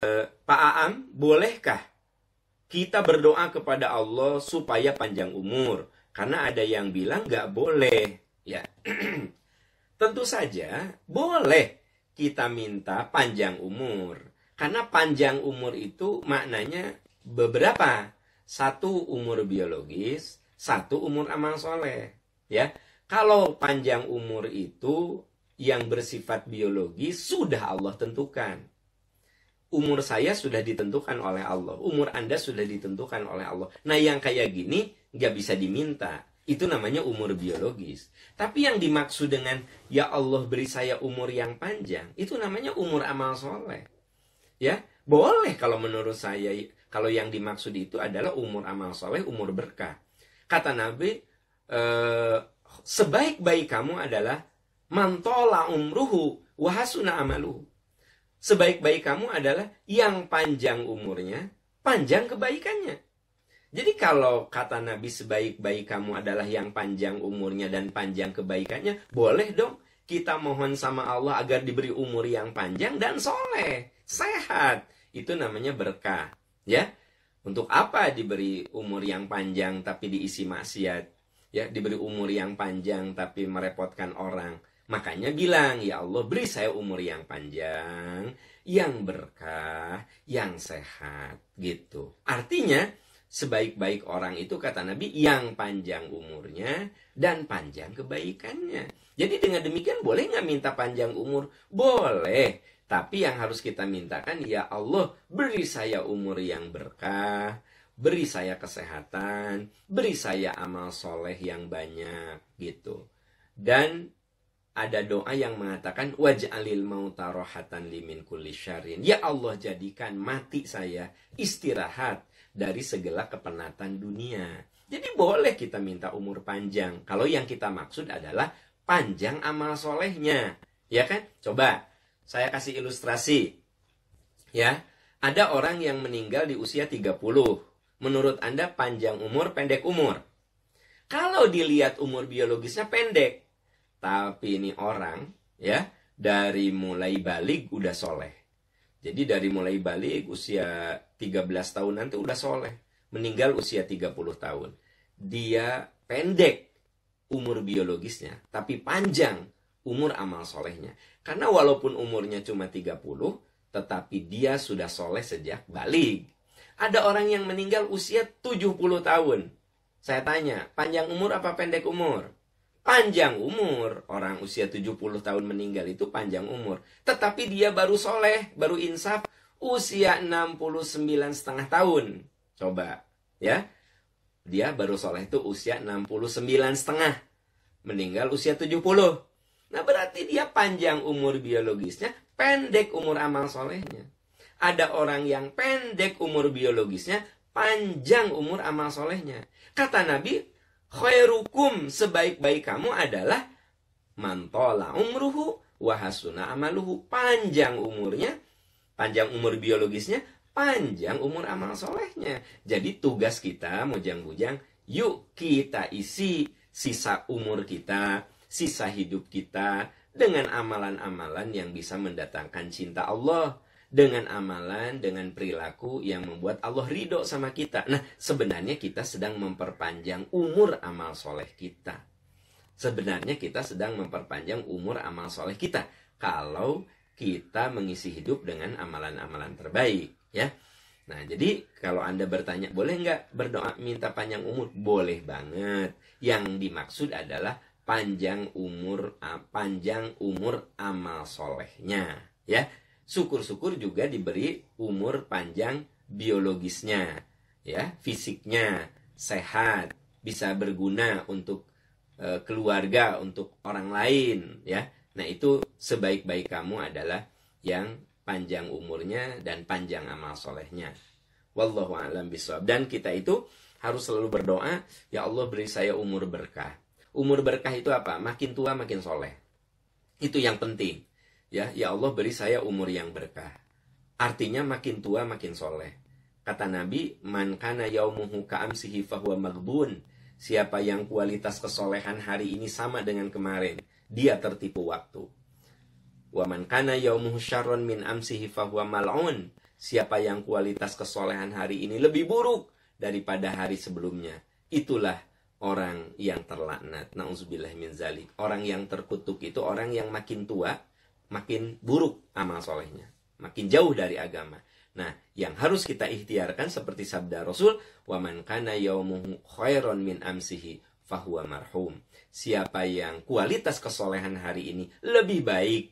Eh, Pak Aam, bolehkah kita berdoa kepada Allah supaya panjang umur? Karena ada yang bilang nggak boleh. Ya, tentu saja boleh kita minta panjang umur. Karena panjang umur itu maknanya beberapa. Satu umur biologis, satu umur amal soleh. Ya, kalau panjang umur itu yang bersifat biologi sudah Allah tentukan umur saya sudah ditentukan oleh Allah, umur Anda sudah ditentukan oleh Allah. Nah, yang kayak gini nggak bisa diminta. Itu namanya umur biologis. Tapi yang dimaksud dengan ya Allah beri saya umur yang panjang, itu namanya umur amal soleh. Ya, boleh kalau menurut saya kalau yang dimaksud itu adalah umur amal soleh, umur berkah. Kata Nabi, eh, sebaik-baik kamu adalah mantola umruhu wahasuna amaluhu sebaik-baik kamu adalah yang panjang umurnya, panjang kebaikannya. Jadi kalau kata Nabi sebaik-baik kamu adalah yang panjang umurnya dan panjang kebaikannya, boleh dong kita mohon sama Allah agar diberi umur yang panjang dan soleh, sehat. Itu namanya berkah, ya. Untuk apa diberi umur yang panjang tapi diisi maksiat? Ya, diberi umur yang panjang tapi merepotkan orang. Makanya bilang, ya Allah beri saya umur yang panjang, yang berkah, yang sehat gitu. Artinya sebaik-baik orang itu kata Nabi yang panjang umurnya dan panjang kebaikannya. Jadi dengan demikian boleh nggak minta panjang umur? Boleh. Tapi yang harus kita mintakan ya Allah beri saya umur yang berkah, beri saya kesehatan, beri saya amal soleh yang banyak gitu. Dan ada doa yang mengatakan waj'alil mauta rohatan limin kulli syarin. Ya Allah jadikan mati saya istirahat dari segala kepenatan dunia. Jadi boleh kita minta umur panjang. Kalau yang kita maksud adalah panjang amal solehnya. Ya kan? Coba saya kasih ilustrasi. Ya, ada orang yang meninggal di usia 30. Menurut Anda panjang umur, pendek umur? Kalau dilihat umur biologisnya pendek, tapi ini orang ya dari mulai balik udah soleh. Jadi dari mulai balik usia 13 tahun nanti udah soleh. Meninggal usia 30 tahun. Dia pendek umur biologisnya. Tapi panjang umur amal solehnya. Karena walaupun umurnya cuma 30, tetapi dia sudah soleh sejak balik. Ada orang yang meninggal usia 70 tahun. Saya tanya, panjang umur apa pendek umur? panjang umur. Orang usia 70 tahun meninggal itu panjang umur. Tetapi dia baru soleh, baru insaf, usia 69 setengah tahun. Coba, ya. Dia baru soleh itu usia 69 setengah. Meninggal usia 70. Nah berarti dia panjang umur biologisnya, pendek umur amal solehnya. Ada orang yang pendek umur biologisnya, panjang umur amal solehnya. Kata Nabi, khairukum sebaik-baik kamu adalah mantola umruhu wahasuna amaluhu panjang umurnya panjang umur biologisnya panjang umur amal solehnya jadi tugas kita mujang bujang yuk kita isi sisa umur kita sisa hidup kita dengan amalan-amalan yang bisa mendatangkan cinta Allah dengan amalan, dengan perilaku yang membuat Allah ridho sama kita. Nah, sebenarnya kita sedang memperpanjang umur amal soleh kita. Sebenarnya kita sedang memperpanjang umur amal soleh kita. Kalau kita mengisi hidup dengan amalan-amalan terbaik. ya. Nah, jadi kalau Anda bertanya, boleh nggak berdoa minta panjang umur? Boleh banget. Yang dimaksud adalah panjang umur ah, panjang umur amal solehnya ya syukur-syukur juga diberi umur panjang biologisnya, ya, fisiknya sehat, bisa berguna untuk e, keluarga, untuk orang lain, ya. Nah, itu sebaik-baik kamu adalah yang panjang umurnya dan panjang amal solehnya. Wallahu a'lam bishawab. Dan kita itu harus selalu berdoa, ya Allah beri saya umur berkah. Umur berkah itu apa? Makin tua makin soleh. Itu yang penting Ya, ya Allah beri saya umur yang berkah. Artinya makin tua makin soleh. Kata Nabi, man kana yaumuhu ka'amsihi fahuwa magbun Siapa yang kualitas kesolehan hari ini sama dengan kemarin, dia tertipu waktu. Wa man kana yaumuhu syarrun min amsihi fahuwa mal'un. Siapa yang kualitas kesolehan hari ini lebih buruk daripada hari sebelumnya, itulah orang yang terlaknat. Nauzubillah min zalik. Orang yang terkutuk itu orang yang makin tua, makin buruk amal solehnya, makin jauh dari agama. Nah, yang harus kita ikhtiarkan seperti sabda Rasul, "Waman kana yaumuhu khairon min amsihi fahuwa marhum." Siapa yang kualitas kesolehan hari ini lebih baik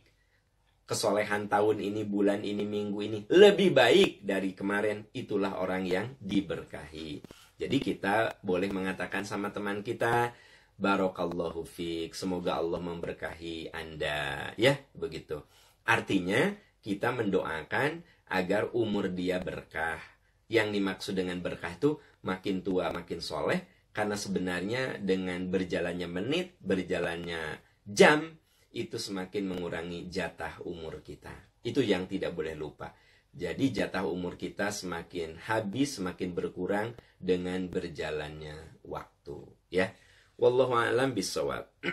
kesolehan tahun ini, bulan ini, minggu ini lebih baik dari kemarin, itulah orang yang diberkahi. Jadi kita boleh mengatakan sama teman kita, Barokallahu fiq. Semoga Allah memberkahi Anda. Ya, begitu. Artinya, kita mendoakan agar umur dia berkah. Yang dimaksud dengan berkah itu makin tua makin soleh. Karena sebenarnya dengan berjalannya menit, berjalannya jam, itu semakin mengurangi jatah umur kita. Itu yang tidak boleh lupa. Jadi jatah umur kita semakin habis, semakin berkurang dengan berjalannya waktu. Ya, والله أعلم بالصواب